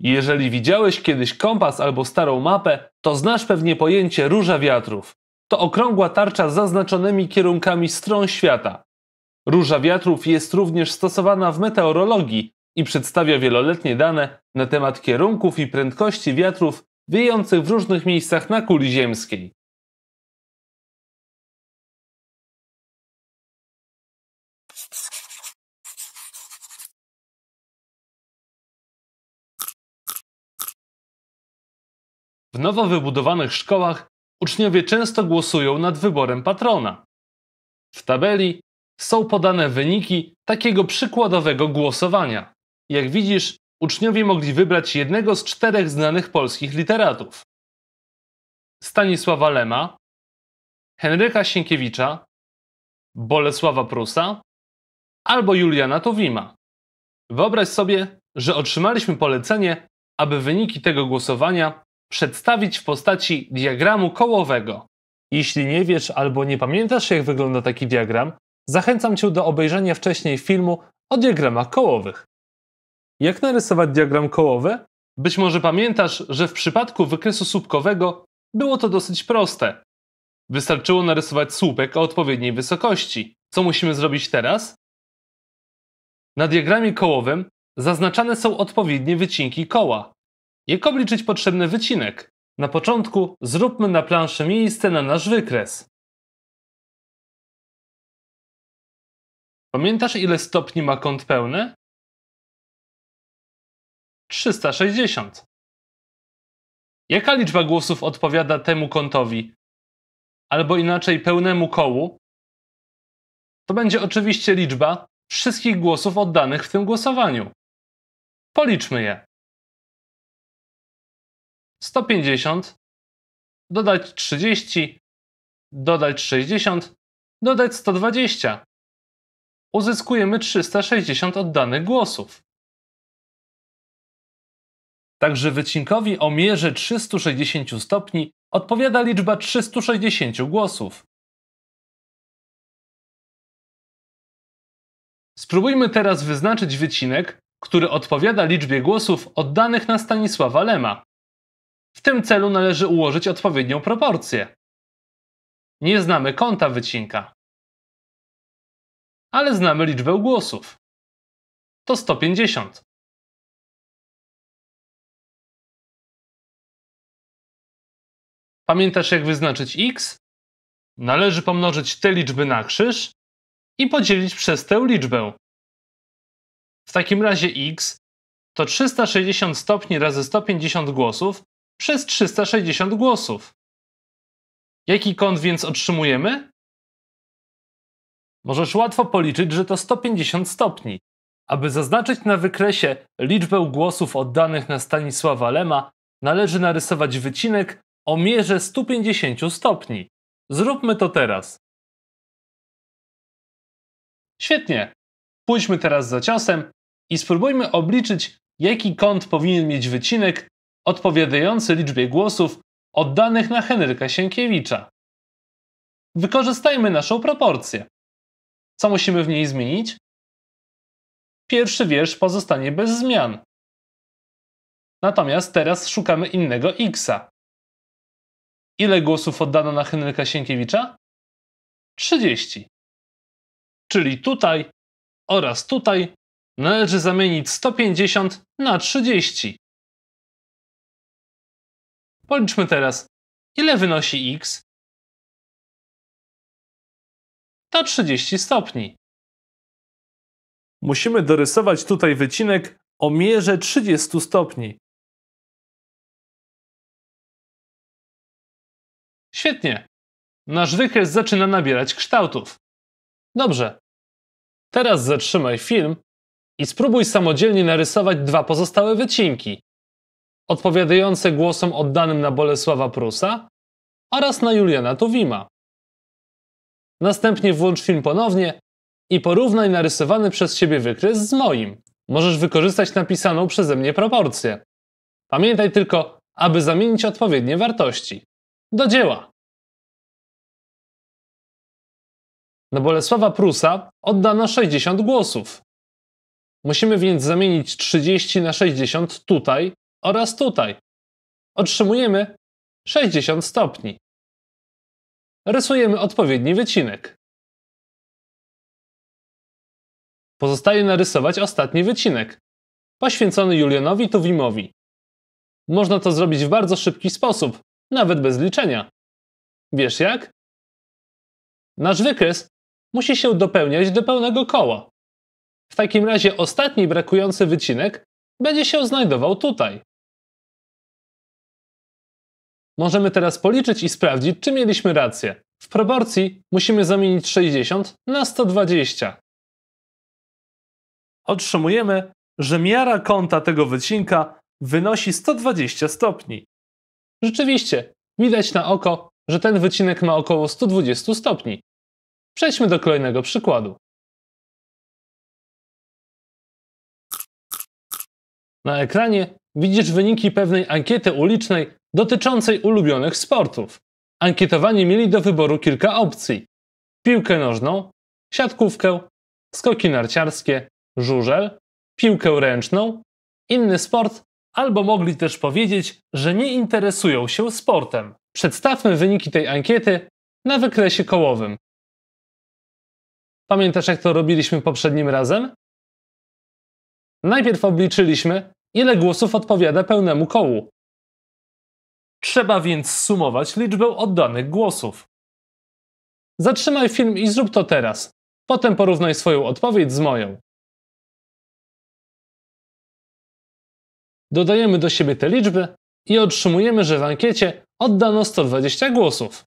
Jeżeli widziałeś kiedyś kompas albo starą mapę, to znasz pewnie pojęcie róża wiatrów. To okrągła tarcza z zaznaczonymi kierunkami stron świata. Róża wiatrów jest również stosowana w meteorologii i przedstawia wieloletnie dane na temat kierunków i prędkości wiatrów wiejących w różnych miejscach na kuli ziemskiej. W nowo wybudowanych szkołach uczniowie często głosują nad wyborem patrona. W tabeli są podane wyniki takiego przykładowego głosowania. Jak widzisz, uczniowie mogli wybrać jednego z czterech znanych polskich literatów: Stanisława Lema, Henryka Sienkiewicza, Bolesława Prusa albo Juliana Tuwima. Wyobraź sobie, że otrzymaliśmy polecenie, aby wyniki tego głosowania przedstawić w postaci diagramu kołowego. Jeśli nie wiesz albo nie pamiętasz, jak wygląda taki diagram, zachęcam Cię do obejrzenia wcześniej filmu o diagramach kołowych. Jak narysować diagram kołowy? Być może pamiętasz, że w przypadku wykresu słupkowego było to dosyć proste. Wystarczyło narysować słupek o odpowiedniej wysokości. Co musimy zrobić teraz? Na diagramie kołowym zaznaczane są odpowiednie wycinki koła jak obliczyć potrzebny wycinek. Na początku zróbmy na planszy miejsce na nasz wykres. Pamiętasz ile stopni ma kąt pełny? 360. Jaka liczba głosów odpowiada temu kątowi? Albo inaczej pełnemu kołu? To będzie oczywiście liczba wszystkich głosów oddanych w tym głosowaniu. Policzmy je. 150, dodać 30, dodać 60, dodać 120. Uzyskujemy 360 oddanych głosów. Także wycinkowi o mierze 360 stopni odpowiada liczba 360 głosów. Spróbujmy teraz wyznaczyć wycinek, który odpowiada liczbie głosów oddanych na Stanisława Lema. W tym celu należy ułożyć odpowiednią proporcję. Nie znamy kąta wycinka, ale znamy liczbę głosów. To 150. Pamiętasz jak wyznaczyć x? Należy pomnożyć te liczby na krzyż i podzielić przez tę liczbę. W takim razie x to 360 stopni razy 150 głosów przez 360 głosów. Jaki kąt więc otrzymujemy? Możesz łatwo policzyć, że to 150 stopni. Aby zaznaczyć na wykresie liczbę głosów oddanych na Stanisława Lema, należy narysować wycinek o mierze 150 stopni. Zróbmy to teraz. Świetnie. Pójdźmy teraz za ciosem i spróbujmy obliczyć, jaki kąt powinien mieć wycinek, odpowiadający liczbie głosów oddanych na Henryka Sienkiewicza. Wykorzystajmy naszą proporcję. Co musimy w niej zmienić? Pierwszy wiersz pozostanie bez zmian. Natomiast teraz szukamy innego x'a. Ile głosów oddano na Henryka Sienkiewicza? 30. Czyli tutaj oraz tutaj należy zamienić 150 na 30. Policzmy teraz, ile wynosi x? To 30 stopni. Musimy dorysować tutaj wycinek o mierze 30 stopni. Świetnie. Nasz wykres zaczyna nabierać kształtów. Dobrze. Teraz zatrzymaj film i spróbuj samodzielnie narysować dwa pozostałe wycinki odpowiadające głosom oddanym na Bolesława Prusa oraz na Juliana Tuwima. Następnie włącz film ponownie i porównaj narysowany przez siebie wykres z moim. Możesz wykorzystać napisaną przeze mnie proporcję. Pamiętaj tylko, aby zamienić odpowiednie wartości. Do dzieła! Na Bolesława Prusa oddano 60 głosów. Musimy więc zamienić 30 na 60 tutaj oraz tutaj. Otrzymujemy 60 stopni. Rysujemy odpowiedni wycinek. Pozostaje narysować ostatni wycinek, poświęcony Julianowi Tuwimowi. Można to zrobić w bardzo szybki sposób, nawet bez liczenia. Wiesz jak? Nasz wykres musi się dopełniać do pełnego koła. W takim razie ostatni brakujący wycinek będzie się znajdował tutaj. Możemy teraz policzyć i sprawdzić, czy mieliśmy rację. W proporcji musimy zamienić 60 na 120. Otrzymujemy, że miara kąta tego wycinka wynosi 120 stopni. Rzeczywiście, widać na oko, że ten wycinek ma około 120 stopni. Przejdźmy do kolejnego przykładu. Na ekranie widzisz wyniki pewnej ankiety ulicznej dotyczącej ulubionych sportów. Ankietowani mieli do wyboru kilka opcji: piłkę nożną, siatkówkę, skoki narciarskie, żużel, piłkę ręczną, inny sport, albo mogli też powiedzieć, że nie interesują się sportem. Przedstawmy wyniki tej ankiety na wykresie kołowym. Pamiętasz, jak to robiliśmy poprzednim razem? Najpierw obliczyliśmy, ile głosów odpowiada pełnemu kołu. Trzeba więc sumować liczbę oddanych głosów. Zatrzymaj film i zrób to teraz. Potem porównaj swoją odpowiedź z moją. Dodajemy do siebie te liczby i otrzymujemy, że w ankiecie oddano 120 głosów.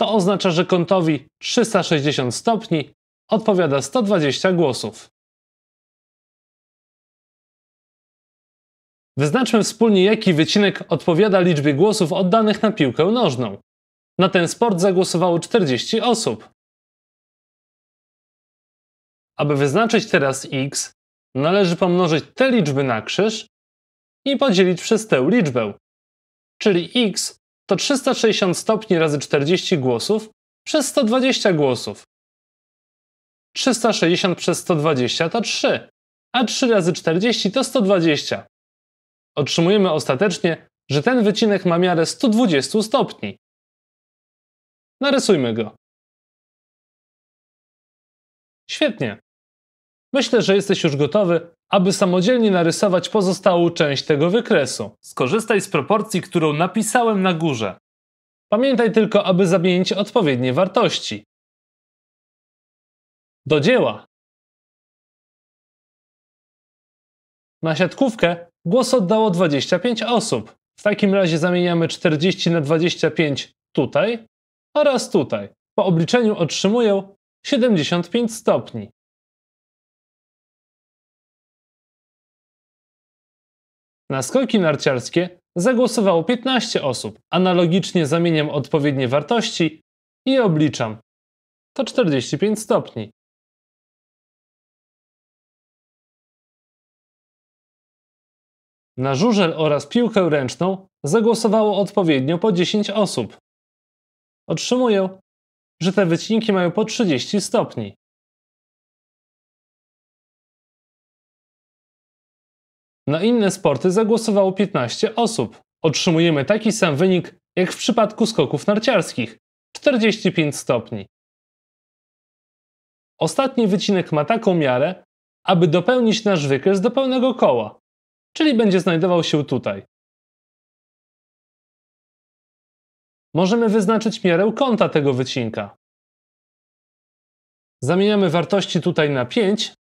To oznacza, że kątowi 360 stopni odpowiada 120 głosów. Wyznaczmy wspólnie, jaki wycinek odpowiada liczbie głosów oddanych na piłkę nożną. Na ten sport zagłosowało 40 osób. Aby wyznaczyć teraz x, należy pomnożyć te liczby na krzyż i podzielić przez tę liczbę. Czyli x to 360 stopni razy 40 głosów przez 120 głosów. 360 przez 120 to 3, a 3 razy 40 to 120 otrzymujemy ostatecznie, że ten wycinek ma miarę 120 stopni. Narysujmy go. Świetnie. Myślę, że jesteś już gotowy, aby samodzielnie narysować pozostałą część tego wykresu. Skorzystaj z proporcji, którą napisałem na górze. Pamiętaj tylko, aby zamienić odpowiednie wartości. Do dzieła! Na siatkówkę Głos oddało 25 osób. W takim razie zamieniamy 40 na 25 tutaj oraz tutaj. Po obliczeniu otrzymuję 75 stopni. Na skoki narciarskie zagłosowało 15 osób. Analogicznie zamieniam odpowiednie wartości i obliczam. To 45 stopni. Na żużel oraz piłkę ręczną zagłosowało odpowiednio po 10 osób. Otrzymuję, że te wycinki mają po 30 stopni. Na inne sporty zagłosowało 15 osób. Otrzymujemy taki sam wynik jak w przypadku skoków narciarskich 45 stopni. Ostatni wycinek ma taką miarę, aby dopełnić nasz wykres do pełnego koła czyli będzie znajdował się tutaj. Możemy wyznaczyć miarę kąta tego wycinka. Zamieniamy wartości tutaj na 5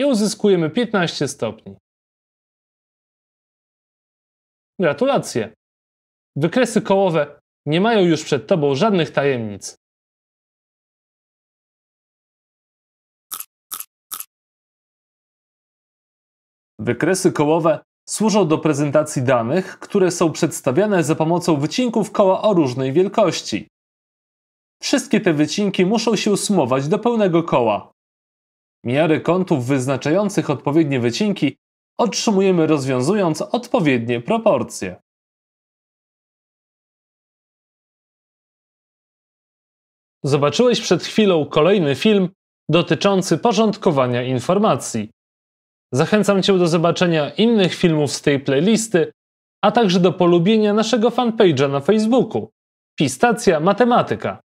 i uzyskujemy 15 stopni. Gratulacje! Wykresy kołowe nie mają już przed Tobą żadnych tajemnic. Wykresy kołowe służą do prezentacji danych, które są przedstawiane za pomocą wycinków koła o różnej wielkości. Wszystkie te wycinki muszą się sumować do pełnego koła. Miary kątów wyznaczających odpowiednie wycinki otrzymujemy rozwiązując odpowiednie proporcje. Zobaczyłeś przed chwilą kolejny film dotyczący porządkowania informacji. Zachęcam Cię do zobaczenia innych filmów z tej playlisty, a także do polubienia naszego fanpage'a na Facebooku. Pistacja Matematyka.